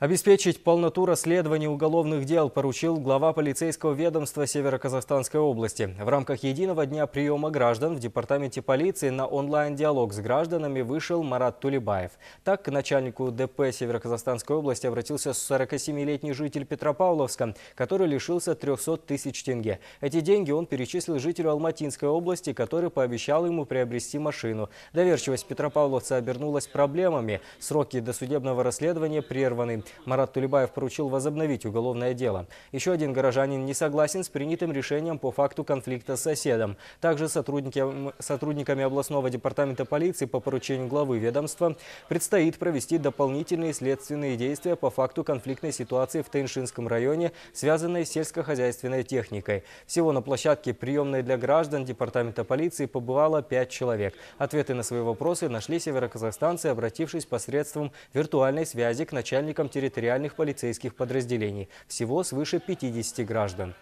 Обеспечить полноту расследования уголовных дел поручил глава полицейского ведомства Северо-Казахстанской области. В рамках единого дня приема граждан в департаменте полиции на онлайн-диалог с гражданами вышел Марат Тулебаев. Так, к начальнику ДП Северо-Казахстанской области обратился 47-летний житель Петропавловска, который лишился 300 тысяч тенге. Эти деньги он перечислил жителю Алматинской области, который пообещал ему приобрести машину. Доверчивость петропавловца обернулась проблемами. Сроки досудебного расследования прерваны. Марат Тулебаев поручил возобновить уголовное дело. Еще один горожанин не согласен с принятым решением по факту конфликта с соседом. Также сотрудниками областного департамента полиции по поручению главы ведомства предстоит провести дополнительные следственные действия по факту конфликтной ситуации в Тайншинском районе, связанной с сельскохозяйственной техникой. Всего на площадке приемной для граждан департамента полиции побывало пять человек. Ответы на свои вопросы нашли североказахстанцы, обратившись посредством виртуальной связи к начальникам территориальных полицейских подразделений. Всего свыше 50 граждан.